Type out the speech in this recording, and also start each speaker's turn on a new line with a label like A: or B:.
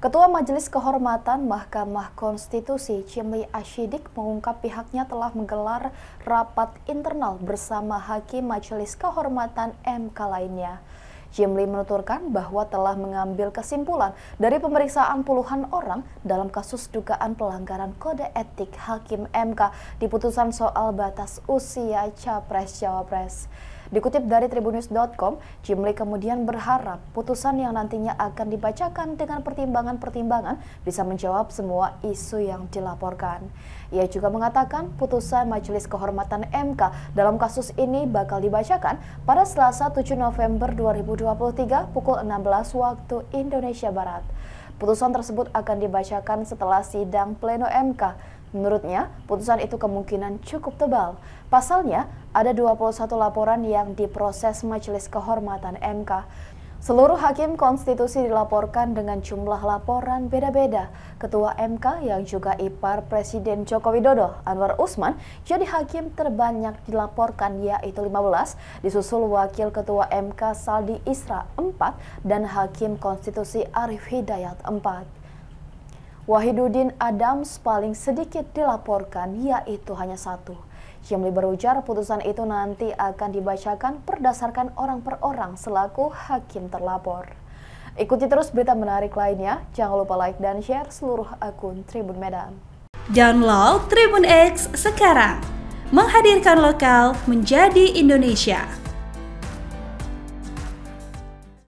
A: Ketua Majelis Kehormatan Mahkamah Konstitusi Cimli Ashidik mengungkap pihaknya telah menggelar rapat internal bersama hakim Majelis Kehormatan MK lainnya. Jimli menuturkan bahwa telah mengambil kesimpulan dari pemeriksaan puluhan orang dalam kasus dugaan pelanggaran kode etik Hakim MK di putusan soal batas usia Capres-Cawapres. Dikutip dari tribunnews.com, Jimli kemudian berharap putusan yang nantinya akan dibacakan dengan pertimbangan-pertimbangan bisa menjawab semua isu yang dilaporkan. Ia juga mengatakan putusan Majelis Kehormatan MK dalam kasus ini bakal dibacakan pada Selasa 7 November 2023 pukul 16 waktu Indonesia Barat. Putusan tersebut akan dibacakan setelah sidang pleno MK Menurutnya, putusan itu kemungkinan cukup tebal. Pasalnya, ada 21 laporan yang diproses Majelis Kehormatan MK. Seluruh hakim konstitusi dilaporkan dengan jumlah laporan beda-beda. Ketua MK yang juga ipar Presiden Joko Widodo, Anwar Usman, jadi hakim terbanyak dilaporkan yaitu 15, disusul Wakil Ketua MK Saldi Isra 4 dan Hakim Konstitusi Arif Hidayat 4. Wahiduddin Adams paling sedikit dilaporkan yaitu hanya satu. Syamli berujar putusan itu nanti akan dibacakan berdasarkan orang per orang selaku hakim terlapor. Ikuti terus berita menarik lainnya. Jangan lupa like dan share seluruh akun Tribun Medan.
B: Download Tribun X sekarang. Menghadirkan lokal menjadi Indonesia.